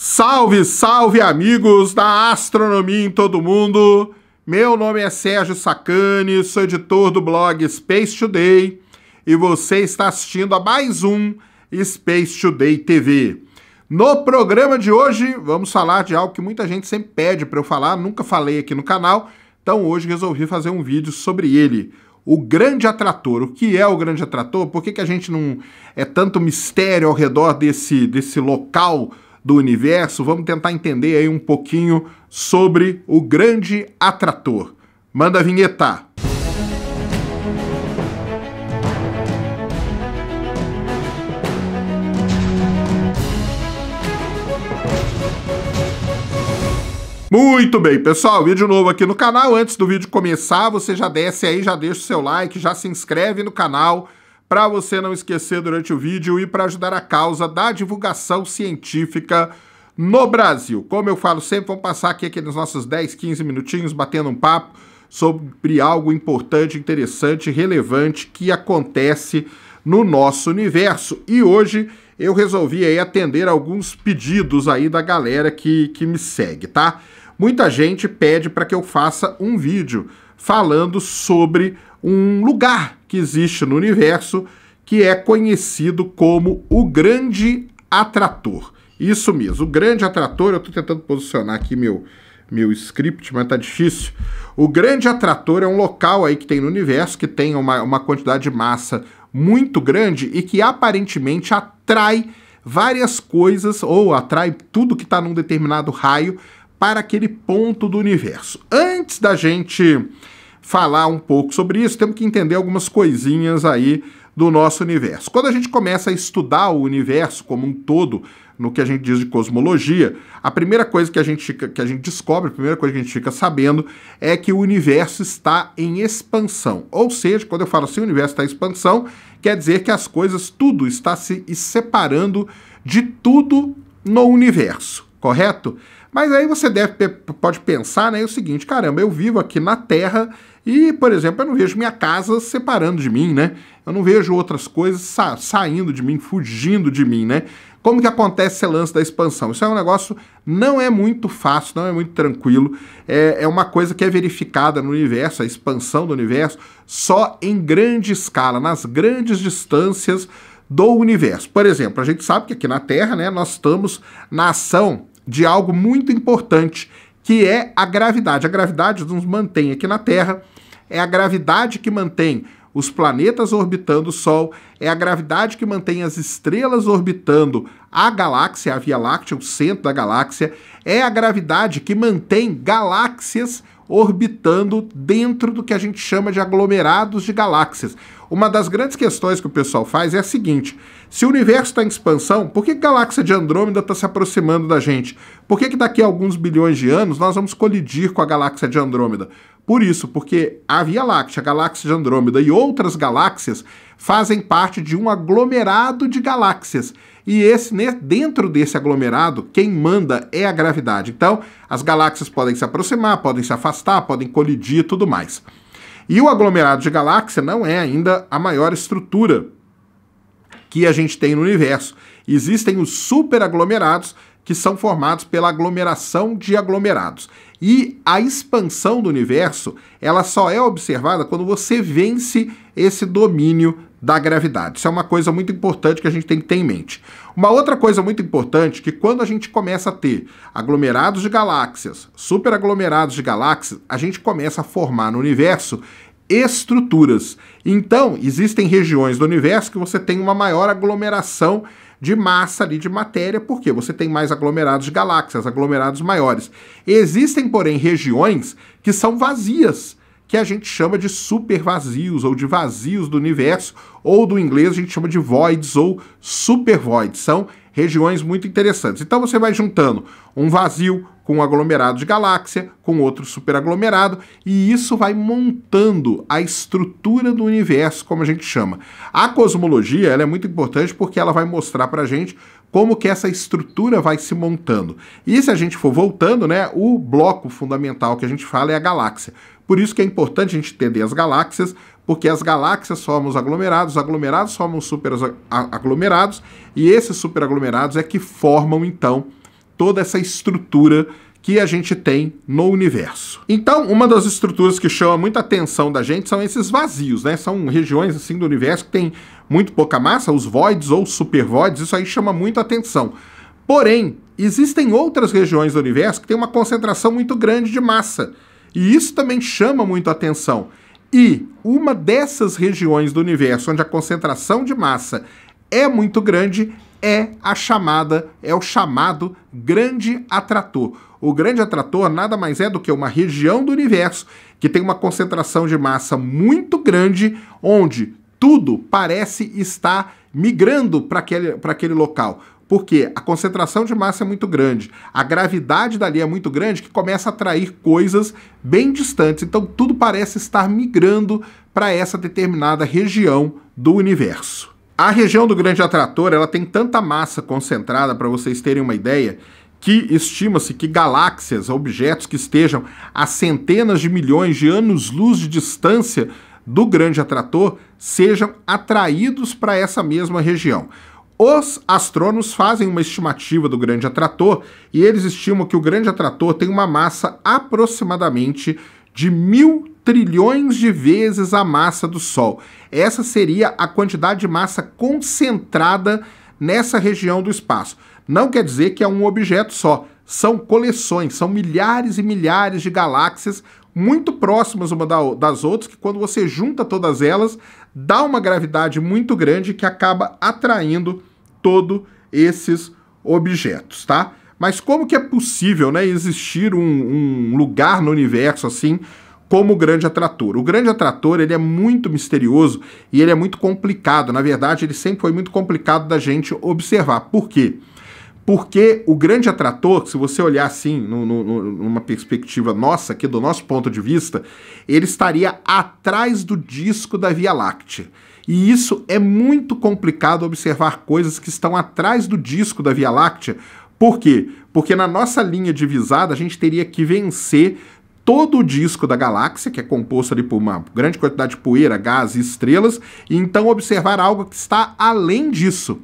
Salve, salve amigos da astronomia em todo mundo. Meu nome é Sérgio Sacani, sou editor do blog Space Today e você está assistindo a mais um Space Today TV. No programa de hoje, vamos falar de algo que muita gente sempre pede para eu falar, nunca falei aqui no canal, então hoje resolvi fazer um vídeo sobre ele. O grande atrator. O que é o grande atrator? Por que, que a gente não é tanto mistério ao redor desse, desse local? do universo, vamos tentar entender aí um pouquinho sobre o grande atrator. Manda a vinheta! Muito bem, pessoal, vídeo novo aqui no canal. Antes do vídeo começar, você já desce aí, já deixa o seu like, já se inscreve no canal para você não esquecer durante o vídeo e para ajudar a causa da divulgação científica no Brasil. Como eu falo sempre, vamos passar aqui aqueles nossos 10, 15 minutinhos batendo um papo sobre algo importante, interessante, relevante que acontece no nosso universo. E hoje eu resolvi aí atender alguns pedidos aí da galera que, que me segue, tá? Muita gente pede para que eu faça um vídeo falando sobre um lugar que existe no universo que é conhecido como o Grande Atrator. Isso mesmo, o Grande Atrator, eu estou tentando posicionar aqui meu, meu script, mas está difícil. O Grande Atrator é um local aí que tem no universo que tem uma, uma quantidade de massa muito grande e que aparentemente atrai várias coisas ou atrai tudo que está num determinado raio para aquele ponto do universo. Antes da gente falar um pouco sobre isso, temos que entender algumas coisinhas aí do nosso universo. Quando a gente começa a estudar o universo como um todo, no que a gente diz de cosmologia, a primeira coisa que a gente, fica, que a gente descobre, a primeira coisa que a gente fica sabendo é que o universo está em expansão. Ou seja, quando eu falo assim, o universo está em expansão, quer dizer que as coisas, tudo está se separando de tudo no universo correto? Mas aí você deve, pode pensar né, o seguinte: caramba, eu vivo aqui na Terra e, por exemplo, eu não vejo minha casa separando de mim, né? Eu não vejo outras coisas sa saindo de mim, fugindo de mim, né? Como que acontece esse lance da expansão? Isso é um negócio não é muito fácil, não é muito tranquilo. É, é uma coisa que é verificada no universo, a expansão do universo, só em grande escala, nas grandes distâncias do universo. Por exemplo, a gente sabe que aqui na Terra, né, nós estamos na ação de algo muito importante, que é a gravidade. A gravidade nos mantém aqui na Terra, é a gravidade que mantém os planetas orbitando o Sol, é a gravidade que mantém as estrelas orbitando a galáxia, a Via Láctea, o centro da galáxia, é a gravidade que mantém galáxias orbitando dentro do que a gente chama de aglomerados de galáxias. Uma das grandes questões que o pessoal faz é a seguinte: se o universo está em expansão, por que a galáxia de Andrômeda está se aproximando da gente? Por que, que daqui a alguns bilhões de anos nós vamos colidir com a galáxia de Andrômeda? Por isso, porque a Via Láctea, a galáxia de Andrômeda e outras galáxias fazem parte de um aglomerado de galáxias. E esse né, dentro desse aglomerado, quem manda é a gravidade. Então, as galáxias podem se aproximar, podem se afastar, podem colidir e tudo mais. E o aglomerado de galáxia não é ainda a maior estrutura que a gente tem no universo. Existem os superaglomerados que são formados pela aglomeração de aglomerados. E a expansão do universo, ela só é observada quando você vence esse domínio da gravidade. Isso é uma coisa muito importante que a gente tem que ter em mente. Uma outra coisa muito importante é que quando a gente começa a ter aglomerados de galáxias, superaglomerados de galáxias, a gente começa a formar no universo estruturas. Então, existem regiões do universo que você tem uma maior aglomeração de massa ali de matéria, porque você tem mais aglomerados de galáxias, aglomerados maiores. Existem, porém, regiões que são vazias que a gente chama de super vazios ou de vazios do universo, ou do inglês a gente chama de voids ou super voids. São regiões muito interessantes. Então você vai juntando um vazio com um aglomerado de galáxia, com outro superaglomerado, e isso vai montando a estrutura do universo, como a gente chama. A cosmologia ela é muito importante porque ela vai mostrar para a gente como que essa estrutura vai se montando. E se a gente for voltando, né, o bloco fundamental que a gente fala é a galáxia. Por isso que é importante a gente entender as galáxias, porque as galáxias formam os aglomerados, os aglomerados formam os superaglomerados, e esses superaglomerados é que formam, então, toda essa estrutura que a gente tem no universo. Então, uma das estruturas que chama muita atenção da gente são esses vazios, né? São regiões assim do universo que tem muito pouca massa, os voids ou supervoids, isso aí chama muita atenção. Porém, existem outras regiões do universo que têm uma concentração muito grande de massa. E isso também chama muito atenção. E uma dessas regiões do universo onde a concentração de massa é muito grande é a chamada, é o chamado grande atrator. O grande atrator nada mais é do que uma região do universo que tem uma concentração de massa muito grande, onde tudo parece estar migrando para aquele, aquele local. Porque a concentração de massa é muito grande, a gravidade dali é muito grande que começa a atrair coisas bem distantes. Então tudo parece estar migrando para essa determinada região do universo. A região do grande atrator, ela tem tanta massa concentrada para vocês terem uma ideia, que estima-se que galáxias, objetos que estejam a centenas de milhões de anos-luz de distância do grande atrator, sejam atraídos para essa mesma região. Os astrônomos fazem uma estimativa do grande atrator e eles estimam que o grande atrator tem uma massa aproximadamente de mil trilhões de vezes a massa do Sol. Essa seria a quantidade de massa concentrada nessa região do espaço. Não quer dizer que é um objeto só, são coleções, são milhares e milhares de galáxias muito próximas uma das outras, que quando você junta todas elas, dá uma gravidade muito grande que acaba atraindo todos esses objetos, tá? Mas como que é possível né, existir um, um lugar no universo assim como o grande atrator. O grande atrator ele é muito misterioso e ele é muito complicado. Na verdade, ele sempre foi muito complicado da gente observar. Por quê? Porque o grande atrator, se você olhar assim, no, no, numa perspectiva nossa, aqui do nosso ponto de vista, ele estaria atrás do disco da Via Láctea. E isso é muito complicado observar coisas que estão atrás do disco da Via Láctea. Por quê? Porque na nossa linha divisada a gente teria que vencer todo o disco da galáxia, que é composto ali por uma grande quantidade de poeira, gás e estrelas, e então observar algo que está além disso.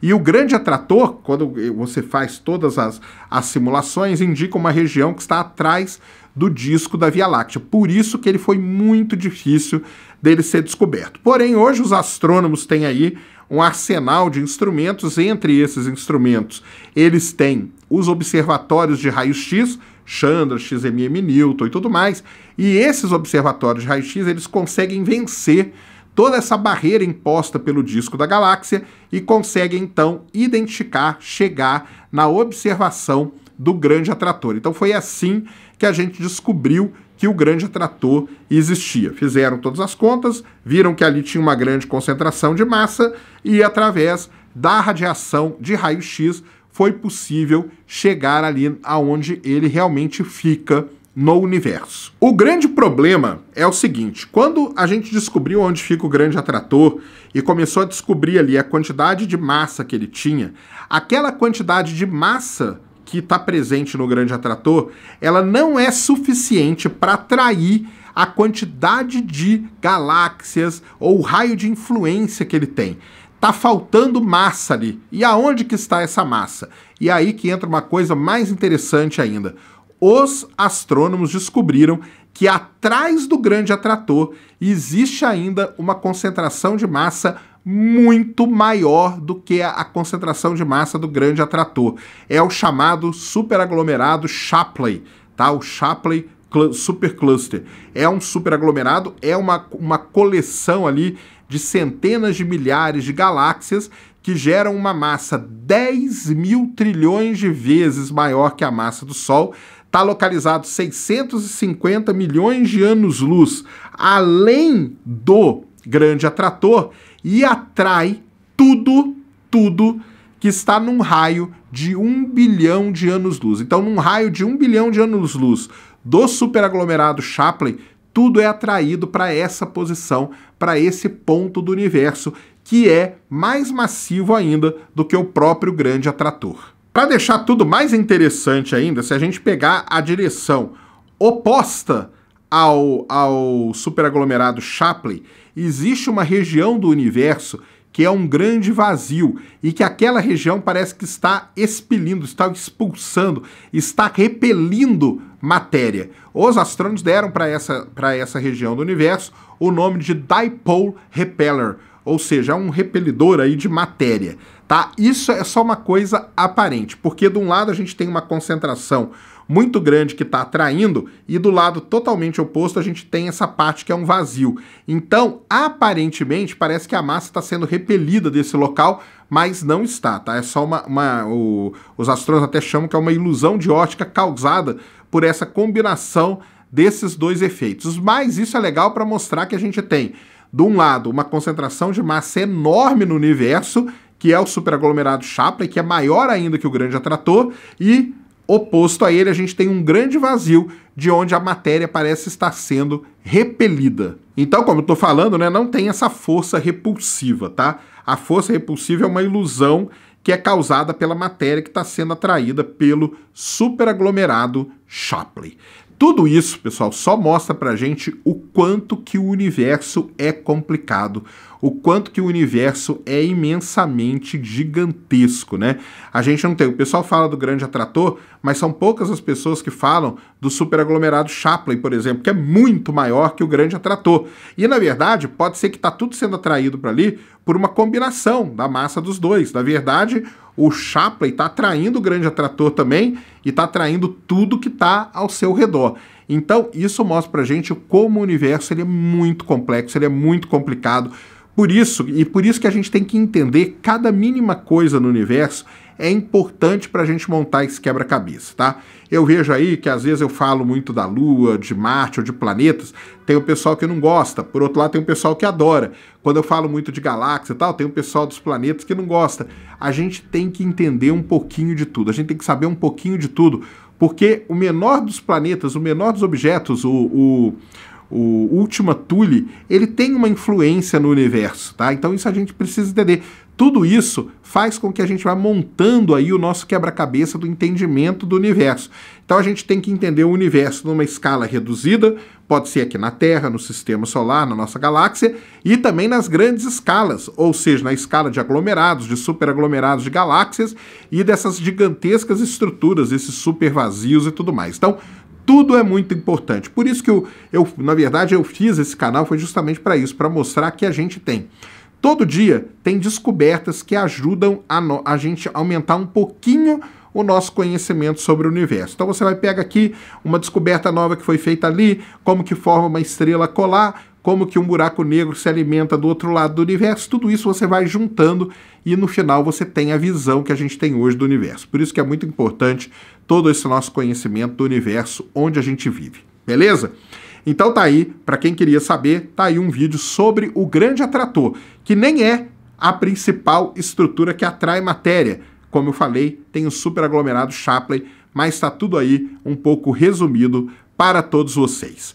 E o grande atrator, quando você faz todas as, as simulações, indica uma região que está atrás do disco da Via Láctea. Por isso que ele foi muito difícil dele ser descoberto. Porém, hoje os astrônomos têm aí um arsenal de instrumentos. Entre esses instrumentos, eles têm os observatórios de raio-x, Chandra, XMM Newton e tudo mais. E esses observatórios de raio-x, eles conseguem vencer toda essa barreira imposta pelo disco da galáxia e consegue então identificar, chegar na observação do grande atrator. Então foi assim que a gente descobriu que o grande atrator existia. Fizeram todas as contas, viram que ali tinha uma grande concentração de massa e através da radiação de raio-x foi possível chegar ali aonde ele realmente fica no universo. O grande problema é o seguinte: quando a gente descobriu onde fica o grande atrator e começou a descobrir ali a quantidade de massa que ele tinha, aquela quantidade de massa que está presente no grande atrator, ela não é suficiente para atrair a quantidade de galáxias ou raio de influência que ele tem tá faltando massa ali. E aonde que está essa massa? E é aí que entra uma coisa mais interessante ainda os astrônomos descobriram que atrás do grande atrator existe ainda uma concentração de massa muito maior do que a concentração de massa do grande atrator. É o chamado superaglomerado Shapley, tá? O Shapley Supercluster. É um superaglomerado, é uma, uma coleção ali de centenas de milhares de galáxias que geram uma massa 10 mil trilhões de vezes maior que a massa do Sol, está localizado 650 milhões de anos-luz além do grande atrator e atrai tudo, tudo que está num raio de um bilhão de anos-luz. Então, num raio de um bilhão de anos-luz do superaglomerado Chaplin, tudo é atraído para essa posição, para esse ponto do universo, que é mais massivo ainda do que o próprio grande atrator. Para deixar tudo mais interessante ainda, se a gente pegar a direção oposta ao, ao superaglomerado Shapley, existe uma região do universo que é um grande vazio e que aquela região parece que está expelindo, está expulsando, está repelindo matéria. Os astrônomos deram para essa, essa região do universo o nome de Dipole Repeller, ou seja, é um repelidor aí de matéria, tá? Isso é só uma coisa aparente, porque de um lado a gente tem uma concentração muito grande que está atraindo, e do lado totalmente oposto a gente tem essa parte que é um vazio. Então, aparentemente, parece que a massa está sendo repelida desse local, mas não está, tá? É só uma. uma o, os astrônomos até chamam que é uma ilusão de ótica causada por essa combinação desses dois efeitos. Mas isso é legal para mostrar que a gente tem de um lado, uma concentração de massa enorme no universo, que é o superaglomerado Shapley, que é maior ainda que o grande atrator, e oposto a ele, a gente tem um grande vazio de onde a matéria parece estar sendo repelida. Então, como eu estou falando, né, não tem essa força repulsiva, tá? A força repulsiva é uma ilusão que é causada pela matéria que está sendo atraída pelo superaglomerado Shapley. Tudo isso, pessoal, só mostra pra gente o quanto que o universo é complicado, o quanto que o universo é imensamente gigantesco, né? A gente não tem, o pessoal fala do grande atrator, mas são poucas as pessoas que falam do superaglomerado Chaplin, por exemplo, que é muito maior que o grande atrator. E na verdade, pode ser que está tudo sendo atraído para ali por uma combinação da massa dos dois. Na verdade, o Chaplin está atraindo o grande atrator também e está atraindo tudo que está ao seu redor. Então, isso mostra pra gente como o universo ele é muito complexo, ele é muito complicado por isso, e por isso que a gente tem que entender cada mínima coisa no universo é importante para a gente montar esse quebra-cabeça, tá? Eu vejo aí que às vezes eu falo muito da Lua, de Marte ou de planetas, tem o pessoal que não gosta, por outro lado tem o pessoal que adora. Quando eu falo muito de galáxia e tal, tem o pessoal dos planetas que não gosta. A gente tem que entender um pouquinho de tudo, a gente tem que saber um pouquinho de tudo, porque o menor dos planetas, o menor dos objetos, o, o o Ultima Thule, ele tem uma influência no universo, tá? Então isso a gente precisa entender. Tudo isso faz com que a gente vá montando aí o nosso quebra-cabeça do entendimento do universo. Então a gente tem que entender o universo numa escala reduzida, pode ser aqui na Terra, no sistema solar, na nossa galáxia, e também nas grandes escalas, ou seja, na escala de aglomerados, de superaglomerados de galáxias e dessas gigantescas estruturas, esses supervazios e tudo mais. Então, tudo é muito importante. Por isso que eu, eu na verdade, eu fiz esse canal foi justamente para isso, para mostrar que a gente tem Todo dia tem descobertas que ajudam a, no, a gente aumentar um pouquinho o nosso conhecimento sobre o universo. Então você vai pegar aqui uma descoberta nova que foi feita ali, como que forma uma estrela colar, como que um buraco negro se alimenta do outro lado do universo, tudo isso você vai juntando e no final você tem a visão que a gente tem hoje do universo. Por isso que é muito importante todo esse nosso conhecimento do universo onde a gente vive. Beleza? Então tá aí, para quem queria saber, tá aí um vídeo sobre o grande atrator, que nem é a principal estrutura que atrai matéria. Como eu falei, tem o superaglomerado Chaplin, mas está tudo aí um pouco resumido para todos vocês.